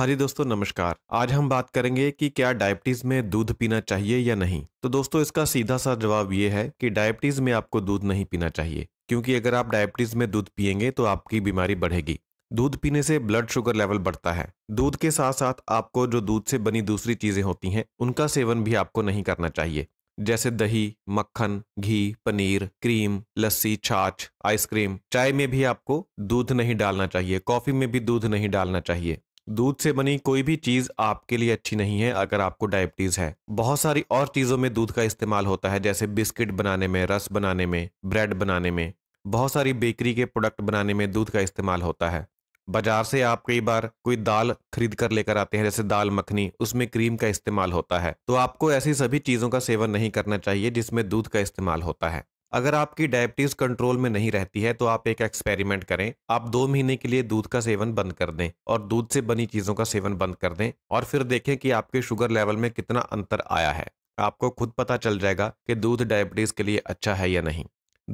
हरी दोस्तों नमस्कार आज हम बात करेंगे कि क्या डायबिटीज में दूध पीना चाहिए या नहीं तो दोस्तों इसका सीधा सा जवाब ये है कि डायबिटीज में आपको दूध नहीं पीना चाहिए क्योंकि अगर आप डायबिटीज में दूध पियेंगे तो आपकी बीमारी बढ़ेगी दूध पीने से ब्लड शुगर लेवल बढ़ता है दूध के साथ साथ आपको जो दूध से बनी दूसरी चीजें होती हैं उनका सेवन भी आपको नहीं करना चाहिए जैसे दही मक्खन घी पनीर क्रीम लस्सी छाछ आइसक्रीम चाय में भी आपको दूध नहीं डालना चाहिए कॉफी में भी दूध नहीं डालना चाहिए दूध से बनी कोई भी चीज़ आपके लिए अच्छी नहीं है अगर आपको डायबिटीज़ है बहुत सारी और चीज़ों में दूध का इस्तेमाल होता है जैसे बिस्किट बनाने में रस बनाने में ब्रेड बनाने में बहुत सारी बेकरी के प्रोडक्ट बनाने में दूध का इस्तेमाल होता है बाजार से आप कई बार कोई दाल खरीद कर लेकर आते हैं जैसे दाल मखनी उसमें क्रीम का इस्तेमाल होता है तो आपको ऐसी सभी चीज़ों का सेवन नहीं करना चाहिए जिसमें दूध का इस्तेमाल होता है अगर आपकी डायबिटीज़ कंट्रोल में नहीं रहती है तो आप एक एक्सपेरिमेंट करें आप दो महीने के लिए दूध का सेवन बंद कर दें और दूध से बनी चीज़ों का सेवन बंद कर दें और फिर देखें कि आपके शुगर लेवल में कितना अंतर आया है आपको खुद पता चल जाएगा कि दूध डायबिटीज़ के लिए अच्छा है या नहीं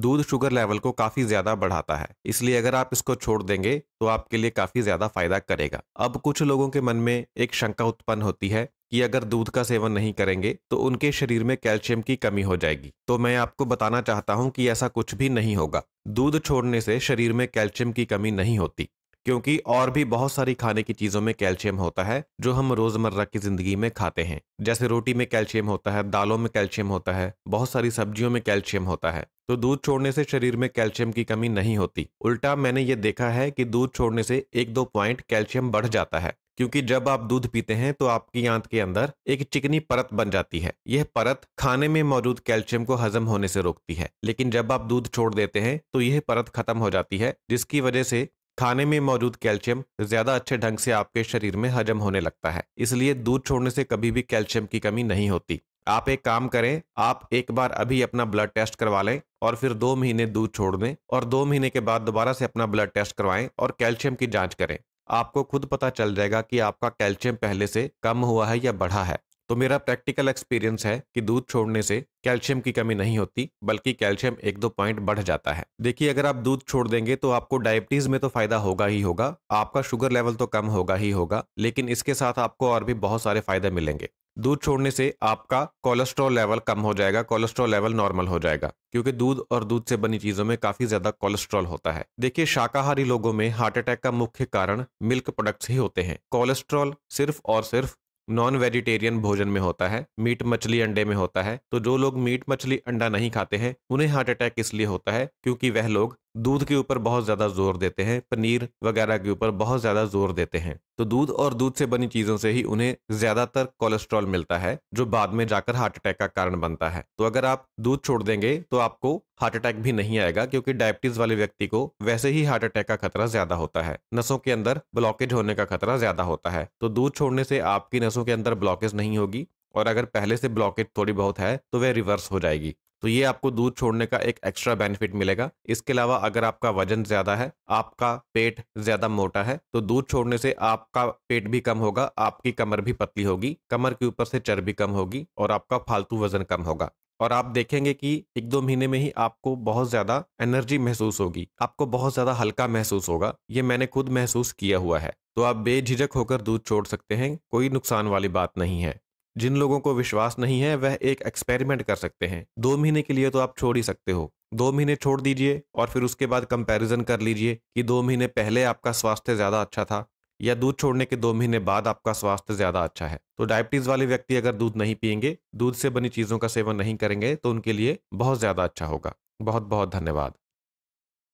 दूध शुगर लेवल को काफ़ी ज़्यादा बढ़ाता है इसलिए अगर आप इसको छोड़ देंगे तो आपके लिए काफ़ी ज़्यादा फायदा करेगा अब कुछ लोगों के मन में एक शंका उत्पन्न होती है कि अगर दूध का सेवन नहीं करेंगे तो उनके शरीर में कैल्शियम की कमी हो जाएगी तो मैं आपको बताना चाहता हूँ कि ऐसा कुछ भी नहीं होगा दूध छोड़ने से शरीर में कैल्शियम की कमी नहीं होती क्योंकि और भी बहुत सारी खाने की चीज़ों में कैल्शियम होता है जो हम रोज़मर्रा की ज़िंदगी में खाते हैं जैसे रोटी में कैल्शियम होता है दालों में कैल्शियम होता है बहुत सारी सब्जियों में कैल्शियम होता है तो दूध छोड़ने से शरीर में कैल्शियम की कमी नहीं होती उल्टा मैंने ये देखा है कि दूध छोड़ने से एक दो पॉइंट कैल्शियम बढ़ जाता है क्योंकि जब आप दूध पीते हैं तो आपकी आंत के अंदर एक चिकनी परत बन जाती है यह परत खाने में मौजूद कैल्शियम को हजम होने से रोकती है लेकिन जब आप दूध छोड़ देते हैं तो यह परत खत्म हो जाती है जिसकी वजह से खाने में मौजूद कैल्शियम ज्यादा अच्छे ढंग से आपके शरीर में हजम होने लगता है इसलिए दूध छोड़ने से कभी भी कैल्शियम की कमी नहीं होती आप एक काम करें आप एक बार अभी अपना ब्लड टेस्ट करवा लें और फिर दो महीने दूध छोड़ दें और दो महीने के बाद दोबारा से अपना ब्लड टेस्ट करवाएं और कैल्शियम की जांच करें आपको खुद पता चल जाएगा कि आपका कैल्शियम पहले से कम हुआ है या बढ़ा है तो मेरा प्रैक्टिकल एक्सपीरियंस है कि दूध छोड़ने से कैल्शियम की कमी नहीं होती बल्कि कैल्शियम एक दो पॉइंट बढ़ जाता है देखिए अगर आप दूध छोड़ देंगे तो आपको डायबिटीज में तो फायदा होगा ही होगा आपका शुगर लेवल तो कम होगा ही होगा लेकिन इसके साथ आपको और भी बहुत सारे फायदे मिलेंगे दूध छोड़ने से आपका कोलेस्ट्रॉल लेवल कम हो जाएगा कोलेस्ट्रॉल लेवल नॉर्मल हो जाएगा क्योंकि दूध और दूध से बनी चीजों में काफी ज्यादा कोलेस्ट्रॉल होता है देखिए शाकाहारी लोगों में हार्ट अटैक का मुख्य कारण मिल्क प्रोडक्ट्स ही होते हैं कोलेस्ट्रॉल सिर्फ और सिर्फ नॉन वेजिटेरियन भोजन में होता है मीट मछली अंडे में होता है तो जो लोग मीट मछली अंडा नहीं खाते हैं उन्हें हार्ट अटैक इसलिए होता है क्योंकि वह लोग दूध के ऊपर बहुत ज़्यादा जोर देते हैं पनीर वगैरह के ऊपर बहुत ज़्यादा जोर देते हैं तो दूध और दूध से बनी चीज़ों से ही उन्हें ज़्यादातर कोलेस्ट्रॉल मिलता है जो बाद में जाकर हार्ट अटैक का कारण बनता है तो अगर आप दूध छोड़ देंगे तो आपको हार्ट अटैक भी नहीं आएगा क्योंकि डायबिटीज वाले व्यक्ति को वैसे ही हार्ट अटैक का खतरा ज्यादा होता है नसों के अंदर ब्लॉकेज होने का खतरा ज्यादा होता है तो दूध छोड़ने से आपकी नसों के अंदर ब्लॉकेज नहीं होगी और अगर पहले से ब्लॉकेज थोड़ी बहुत है तो वह रिवर्स हो जाएगी तो ये आपको दूध छोड़ने का एक एक्स्ट्रा बेनिफिट मिलेगा इसके अलावा अगर आपका वजन ज्यादा है आपका पेट ज्यादा मोटा है तो दूध छोड़ने से आपका पेट भी कम होगा आपकी कमर भी पतली होगी कमर के ऊपर से चर्बी कम होगी और आपका फालतू वजन कम होगा और आप देखेंगे कि एक दो महीने में ही आपको बहुत ज़्यादा एनर्जी महसूस होगी आपको बहुत ज़्यादा हल्का महसूस होगा ये मैंने खुद महसूस किया हुआ है तो आप बेझिझक होकर दूध छोड़ सकते हैं कोई नुकसान वाली बात नहीं है जिन लोगों को विश्वास नहीं है वह एक एक्सपेरिमेंट कर सकते हैं दो महीने के लिए तो आप छोड़ ही सकते हो दो महीने छोड़ दीजिए और फिर उसके बाद कंपैरिजन कर लीजिए कि दो महीने पहले आपका स्वास्थ्य ज़्यादा अच्छा था या दूध छोड़ने के दो महीने बाद आपका स्वास्थ्य ज़्यादा अच्छा है तो डायबिटीज़ वाले व्यक्ति अगर दूध नहीं पियेंगे दूध से बनी चीज़ों का सेवन नहीं करेंगे तो उनके लिए बहुत ज़्यादा अच्छा होगा बहुत बहुत धन्यवाद